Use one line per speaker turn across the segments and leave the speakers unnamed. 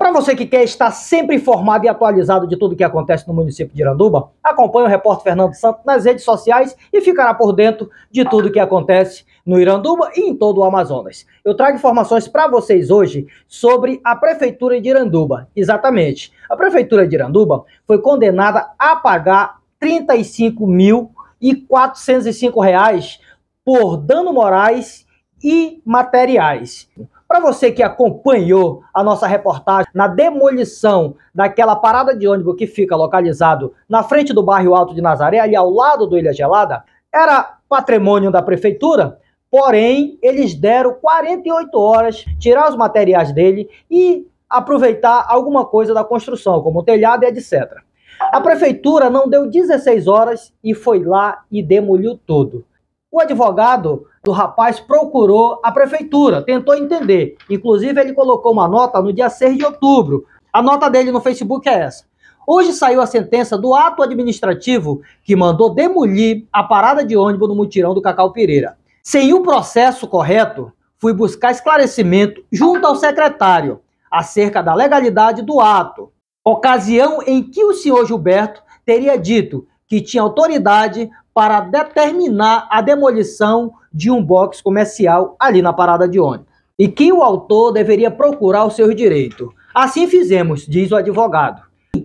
Para você que quer estar sempre informado e atualizado de tudo que acontece no município de Iranduba, acompanhe o repórter Fernando Santos nas redes sociais e ficará por dentro de tudo que acontece no Iranduba e em todo o Amazonas. Eu trago informações para vocês hoje sobre a Prefeitura de Iranduba. Exatamente. A Prefeitura de Iranduba foi condenada a pagar R$ 35.405 por dano morais e materiais. Para você que acompanhou a nossa reportagem na demolição daquela parada de ônibus que fica localizado na frente do bairro Alto de Nazaré, ali ao lado do Ilha Gelada, era patrimônio da prefeitura, porém eles deram 48 horas tirar os materiais dele e aproveitar alguma coisa da construção, como telhado e etc. A prefeitura não deu 16 horas e foi lá e demoliu tudo. O advogado do rapaz procurou a prefeitura, tentou entender. Inclusive, ele colocou uma nota no dia 6 de outubro. A nota dele no Facebook é essa. Hoje saiu a sentença do ato administrativo que mandou demolir a parada de ônibus no mutirão do Cacau Pereira. Sem o processo correto, fui buscar esclarecimento junto ao secretário acerca da legalidade do ato, ocasião em que o senhor Gilberto teria dito que tinha autoridade para determinar a demolição de um box comercial ali na parada de ônibus e que o autor deveria procurar o seu direito Assim fizemos, diz o advogado.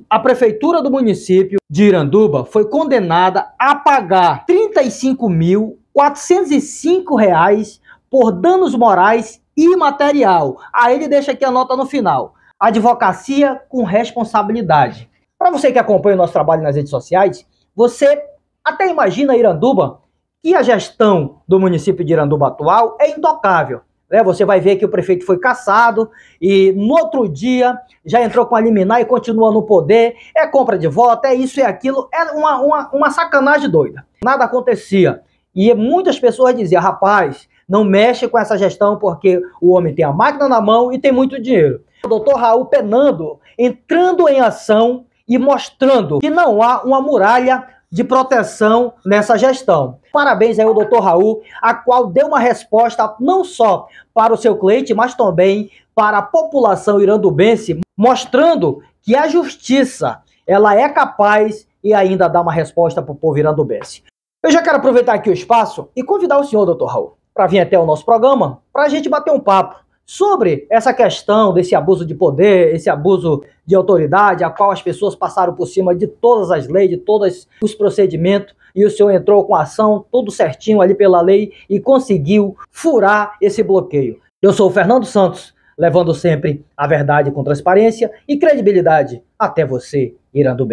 A prefeitura do município de Iranduba foi condenada a pagar R$ 35.405 por danos morais e material. Aí ele deixa aqui a nota no final. Advocacia com responsabilidade. Para você que acompanha o nosso trabalho nas redes sociais, você até imagina Iranduba que a gestão do município de Iranduba atual é intocável. Né? Você vai ver que o prefeito foi caçado e no outro dia já entrou com a liminar e continua no poder. É compra de voto, é isso e é aquilo. É uma, uma, uma sacanagem doida. Nada acontecia. E muitas pessoas diziam, rapaz, não mexe com essa gestão porque o homem tem a máquina na mão e tem muito dinheiro. O doutor Raul Penando entrando em ação e mostrando que não há uma muralha de proteção nessa gestão. Parabéns aí ao doutor Raul, a qual deu uma resposta não só para o seu cliente, mas também para a população irandubense, mostrando que a justiça ela é capaz e ainda dá uma resposta para o povo irandubense. Eu já quero aproveitar aqui o espaço e convidar o senhor, doutor Raul, para vir até o nosso programa para a gente bater um papo sobre essa questão desse abuso de poder, esse abuso de autoridade, a qual as pessoas passaram por cima de todas as leis, de todos os procedimentos, e o senhor entrou com a ação tudo certinho ali pela lei e conseguiu furar esse bloqueio. Eu sou o Fernando Santos, levando sempre a verdade com transparência e credibilidade até você, Irando